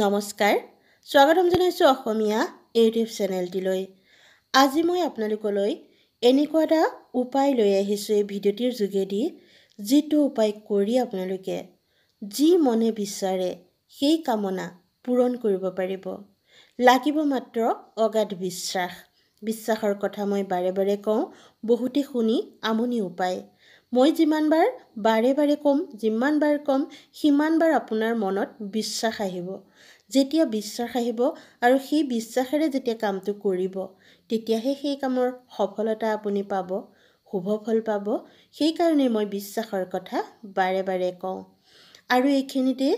নমস্কাৰ স্বাগতম জনাইছোঁ অসমীয়া ইউটিউব চেনেলটিলৈ আজি মই আপোনালোকলৈ এনেকুৱা এটা উপায় লৈ আহিছোঁ এই ভিডিঅ'টিৰ যোগেদি যিটো উপায় কৰি আপোনালোকে যি মনে বিচাৰে সেই কামনা পূৰণ কৰিব পাৰিব লাগিব মাত্ৰ অগাধ বিশ্বাস বিশ্বাসৰ কথা মই বাৰে বাৰে কওঁ বহুতে শুনি আমনি উপায় মই যিমানবাৰ বাৰে বাৰে ক'ম যিমানবাৰ ক'ম সিমানবাৰ আপোনাৰ মনত বিশ্বাস আহিব যেতিয়া বিশ্বাস আহিব আৰু সেই বিশ্বাসেৰে যেতিয়া কামটো কৰিব তেতিয়াহে সেই কামৰ সফলতা আপুনি পাব শুভ ফল পাব সেইকাৰণে মই বিশ্বাসৰ কথা বাৰে বাৰে কওঁ আৰু এইখিনিতে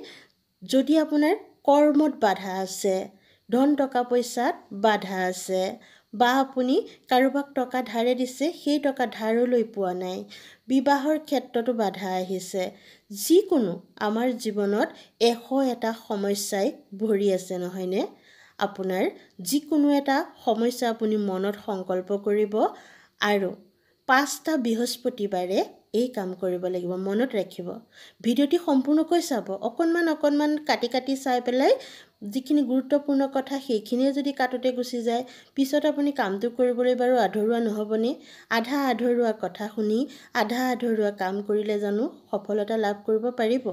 যদি আপোনাৰ কৰ্মত বাধা আছে ধন টকা পইচাত বাধা আছে বা আপুনি কাৰোবাক টকা ধাৰে দিছে সেই টকা ধাৰলৈ পোৱা নাই বিবাহৰ ক্ষেত্ৰতো বাধা আহিছে যিকোনো আমাৰ জীৱনত এশ এটা সমস্যাই ভৰি আছে নহয়নে আপোনাৰ যিকোনো এটা সমস্যা আপুনি মনত সংকল্প কৰিব আৰু পাঁচটা বৃহস্পতিবাৰে এই কাম কৰিব লাগিব মনত ৰাখিব ভিডিঅ'টি সম্পূৰ্ণকৈ চাব অকণমান অকণমান কাটি কাটি চাই পেলাই যিখিনি গুৰুত্বপূৰ্ণ কথা সেইখিনিয়ে যদি কাটোতে গুচি যায় পিছত আপুনি কামটো কৰিবলৈ বাৰু আধৰুৱা নহ'বনে আধা আধৰুৱা কথা শুনি আধা আধৰুৱা কাম কৰিলে জানো সফলতা লাভ কৰিব পাৰিব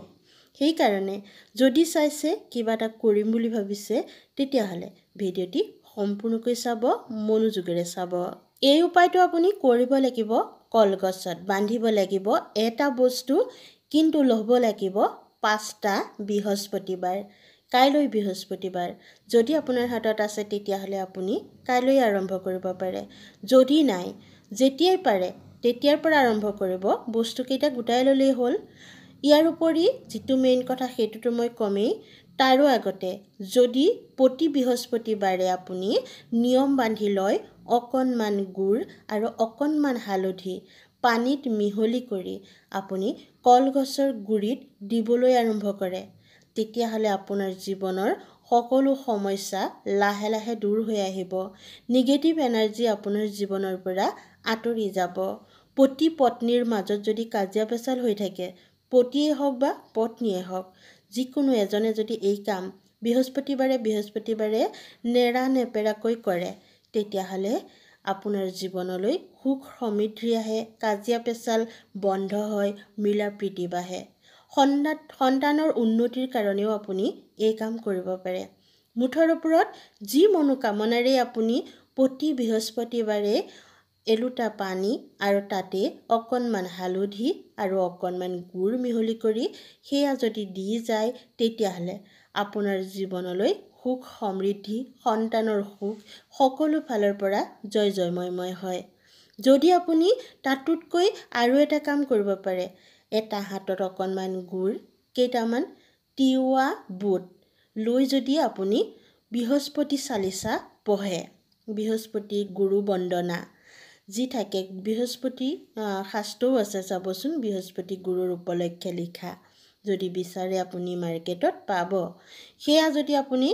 সেইকাৰণে যদি চাইছে কিবা এটা কৰিম বুলি ভাবিছে তেতিয়াহ'লে ভিডিঅ'টি সম্পূৰ্ণকৈ চাব মনোযোগেৰে চাব এই উপায়টো আপুনি কৰিব লাগিব কলগছত বান্ধিব লাগিব এটা বস্তু কিন্তু ল'ব লাগিব পাঁচটা বৃহস্পতিবাৰ কাইলৈ বৃহস্পতিবাৰ যদি আপোনাৰ হাতত আছে তেতিয়াহ'লে আপুনি কাইলৈ আৰম্ভ কৰিব পাৰে যদি নাই যেতিয়াই পাৰে তেতিয়াৰ পৰা আৰম্ভ কৰিব বস্তুকেইটা গোটাই ল'লেই হ'ল ইয়াৰ উপৰি যিটো মেইন কথা সেইটোতো মই কমেই তাৰো আগতে যদি প্ৰতি বৃহস্পতিবাৰে আপুনি নিয়ম বান্ধি লয় অকণমান গুড় আৰু অকণমান হালধি পানীত মিহলি কৰি আপুনি কলগছৰ গুৰিত দিবলৈ আৰম্ভ কৰে তেতিয়াহ'লে আপোনাৰ জীৱনৰ সকলো সমস্যা লাহে লাহে দূৰ হৈ আহিব নিগেটিভ এনাৰ্জি আপোনাৰ জীৱনৰ পৰা আঁতৰি যাব পতি পত্নীৰ মাজত যদি কাজিয়া পেচাল হৈ থাকে পতিয়েই হওক বা পত্নীয়ে হওক যিকোনো এজনে যদি এই কাম বৃহস্পতিবাৰে বৃহস্পতিবাৰে নেৰা নেপেৰাকৈ কৰে তেতিয়াহ'লে আপোনাৰ জীৱনলৈ সুখ সমৃদ্ধি আহে কাজিয়া পেচাল বন্ধ হয় মিলা প্ৰীতি বাঢ়ে সন্তান সন্তানৰ উন্নতিৰ কাৰণেও আপুনি এই কাম কৰিব পাৰে মুঠৰ ওপৰত যি মনোকামনাৰেই আপুনি প্ৰতি বৃহস্পতিবাৰে এলোটা পানী আৰু তাতে অকণমান হালধি আৰু অকণমান গুড় মিহলি কৰি সেয়া যদি দি যায় তেতিয়াহ'লে আপোনাৰ জীৱনলৈ সুখ সমৃদ্ধি সন্তানৰ সুখ সকলো ফালৰ পৰা জয় জয়ময়ময় হয় যদি আপুনি তাতোতকৈ আৰু এটা কাম কৰিব পাৰে এটা হাতত অকণমান গুড় কেইটামান তিৱা বুট লৈ যদি আপুনি বৃহস্পতি চালিচা পঢ়ে বৃহস্পতি গুৰু বন্দনা যি থাকে বৃহস্পতি শাস্ত্ৰও আছে চাবচোন বৃহস্পতি গুৰুৰ উপলক্ষে লিখা যদি বিচাৰে আপুনি মাৰ্কেটত পাব সেয়া যদি আপুনি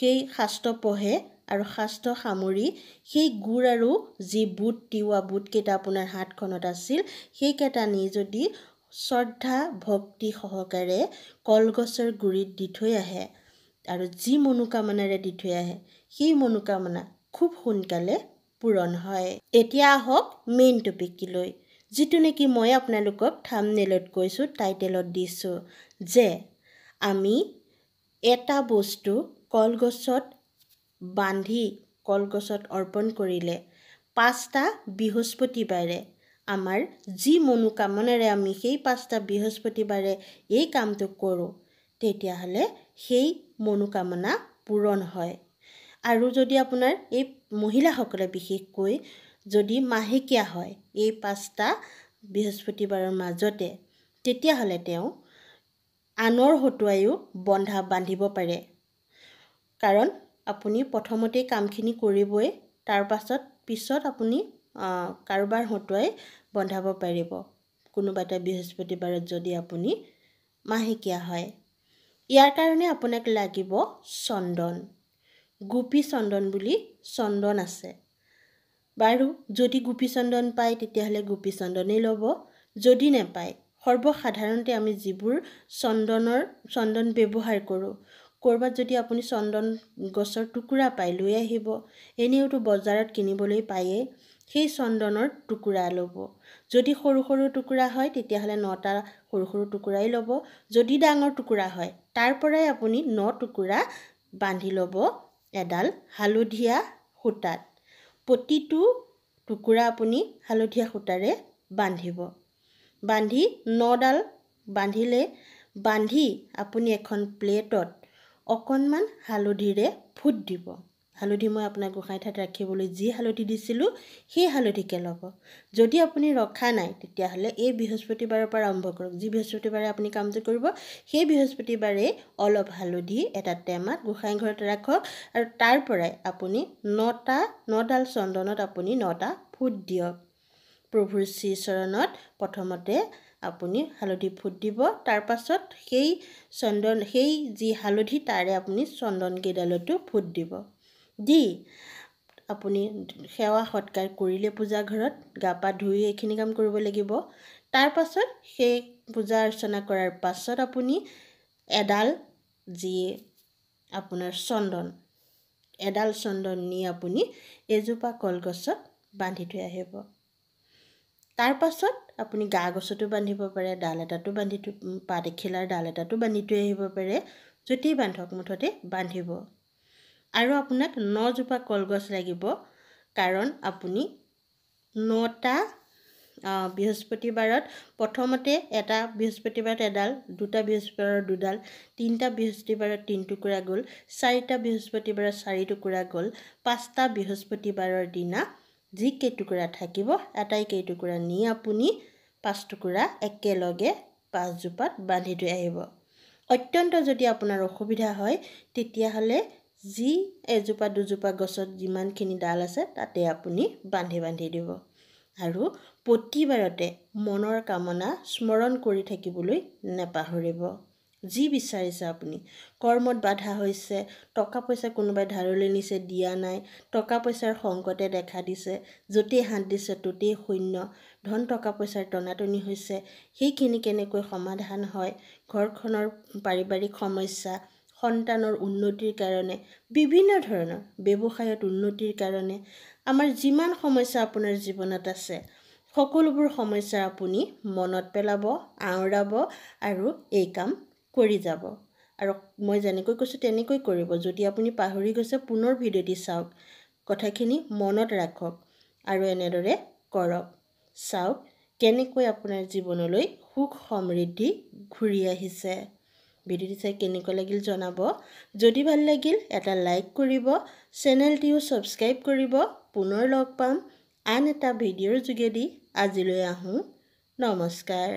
সেই শাস্ত্ৰ পঢ়ে আৰু শাস্ত্ৰ সামৰি সেই গুড় আৰু যি বুট তিৱা বুটকেইটা আপোনাৰ হাতখনত আছিল সেইকেইটা নি যদি শ্ৰদ্ধা ভক্তি সহকাৰে কলগছৰ গুৰিত দি থৈ আহে আৰু যি মনোকামনাৰে দি থৈ আহে সেই মনোকামনা খুব সোনকালে পূৰণ হয় এতিয়া আহক মেইন টপিক লৈ যিটো নেকি মই আপোনালোকক থামনেলত কৈছোঁ টাইটেলত দিছোঁ যে আমি এটা বস্তু কলগছত বান্ধি কলগছত অৰ্পণ কৰিলে পাঁচটা বৃহস্পতিবাৰে আমাৰ যি মনোকামনাৰে আমি সেই পাঁচটা বৃহস্পতিবাৰে এই কামটো কৰোঁ তেতিয়াহ'লে সেই মনোকামনা পূৰণ হয় আৰু যদি আপোনাৰ এই মহিলাসকলে বিশেষকৈ যদি মাহেকীয়া হয় এই পাঁচটা বৃহস্পতিবাৰৰ মাজতে তেতিয়াহ'লে তেওঁ আনৰ হতুৱায়ো বন্ধা বান্ধিব পাৰে কাৰণ আপুনি প্ৰথমতেই কামখিনি কৰিবই তাৰপাছত পিছত আপুনি কাৰোবাৰ হতুৱাই বন্ধাব পাৰিব কোনোবা এটা বৃহস্পতিবাৰত যদি আপুনি মাহেকীয়া হয় ইয়াৰ কাৰণে আপোনাক লাগিব চন্দন গোপী চন্দন বুলি চন্দন আছে বাৰু যদি গোপী চন্দন পায় তেতিয়াহ'লে গোপী চন্দনেই ল'ব যদি নেপায় সৰ্বসাধাৰণতে আমি যিবোৰ চন্দনৰ চন্দন ব্যৱহাৰ কৰোঁ ক'ৰবাত যদি আপুনি চন্দন গছৰ টুকুৰা পাই লৈ আহিব এনেওতো বজাৰত কিনিবলৈ পায়েই সেই চন্দনৰ টুকুৰা ল'ব যদি সৰু সৰু টুকুৰা হয় তেতিয়াহ'লে নটা সৰু সৰু টুকুৰাই ল'ব যদি ডাঙৰ টুকুৰা হয় তাৰ পৰাই আপুনি ন টুকুৰা বান্ধি ল'ব এডাল হালধীয়া সূতাত প্ৰতিটো টুকুৰা আপুনি হালধীয়া সূতাৰে বান্ধিব বান্ধি নডাল বান্ধিলে বান্ধি আপুনি এখন প্লেটত অকণমান হালধিৰে ফুট দিব হালধি মই আপোনাক গোসাঁই ঠাইত ৰাখিবলৈ যি হালধি দিছিলোঁ সেই হালধিকে ল'ব যদি আপুনি ৰখা নাই তেতিয়াহ'লে এই বৃহস্পতিবাৰৰ পৰা আৰম্ভ কৰক যি বৃহস্পতিবাৰে আপুনি কামটো কৰিব সেই বৃহস্পতিবাৰে অলপ হালধি এটা টেমাত গোসাঁই ঘৰত ৰাখক আৰু তাৰ পৰাই আপুনি নটা নডাল চন্দনত আপুনি নটা ফুট দিয়ক প্ৰভুৰ শ্ৰীচৰণত প্ৰথমতে আপুনি হালধি ফুট দিব তাৰ পাছত সেই চন্দন সেই যি হালধি তাৰে আপুনি চন্দনকেইডালতো ফুট দিব দি আপুনি সেৱা সৎকাৰ কৰিলে পূজাঘৰত গা পা ধুই এইখিনি কাম কৰিব লাগিব তাৰ পাছত সেই পূজা অৰ্চনা কৰাৰ পাছত আপুনি এডাল যি আপোনাৰ চন্দন এডাল চন্দন নি আপুনি এজোপা কলগছত বান্ধি থৈ আহিব তাৰ পাছত আপুনি গা গছতো বান্ধিব পাৰে ডাল এটাতো বান্ধি থৈ পাত এখিলাৰ ডাল এটাতো বান্ধি থৈ আহিব পাৰে যদি বান্ধক মুঠতে বান্ধিব আৰু আপোনাক নজোপা কলগছ লাগিব কাৰণ আপুনি নটা বৃহস্পতিবাৰত প্ৰথমতে এটা বৃহস্পতিবাৰত এডাল দুটা বৃহস্পতিবাৰত দুডাল তিনিটা বৃহস্পতিবাৰত তিনি টুকুৰা গ'ল চাৰিটা বৃহস্পতিবাৰত চাৰি টুকুৰা গ'ল পাঁচটা বৃহস্পতিবাৰৰ দিনা যি কেইটুকুৰা থাকিব কেইটুকুৰা নি আপুনি পাঁচ টুকুৰা একেলগে পাঁচজোপাত বান্ধি থৈ আহিব অত্যন্ত যদি আপোনাৰ অসুবিধা হয় তেতিয়াহ'লে যি এজোপা দুজোপা গছত যিমানখিনি ডাল আছে তাতে আপুনি বান্ধি বান্ধি দিব আৰু প্ৰতিবাৰতে মনৰ কামনা স্মৰণ কৰি থাকিবলৈ নেপাহৰিব যি বিচাৰিছে আপুনি কৰ্মত বাধা হৈছে টকা পইচা কোনোবাই ধাৰলৈ নিছে দিয়া নাই টকা পইচাৰ সংকটে দেখা দিছে য'তেই হাত দিছে ত'তেই শূন্য ধন টকা পইচাৰ টনাটনি হৈছে সেইখিনি কেনেকৈ সমাধান হয় ঘৰখনৰ পাৰিবাৰিক সমস্যা সন্তানৰ উন্নতিৰ কাৰণে বিভিন্ন ধৰণৰ ব্যৱসায়ত উন্নতিৰ কাৰণে আমাৰ যিমান সমস্যা আপোনাৰ জীৱনত আছে সকলোবোৰ সমস্যা আপুনি মনত পেলাব আওৰাব আৰু এই কাম কৰি যাব আৰু মই যেনেকৈ কৈছোঁ তেনেকৈ কৰিব যদি আপুনি পাহৰি গৈছে পুনৰ ভিডিঅ'টি চাওক কথাখিনি মনত ৰাখক আৰু এনেদৰে কৰক চাওক কেনেকৈ আপোনাৰ জীৱনলৈ সুখ সমৃদ্ধি ঘূৰি আহিছে ভিডিঅ'টো চাই কেনেকুৱা লাগিল জনাব যদি ভাল লাগিল এটা লাইক কৰিব চেনেলটিও ছাবস্ক্ৰাইব কৰিব পুনৰ লগ পাম আন এটা ভিডিঅ'ৰ যোগেদি আজিলৈ আহোঁ নমস্কাৰ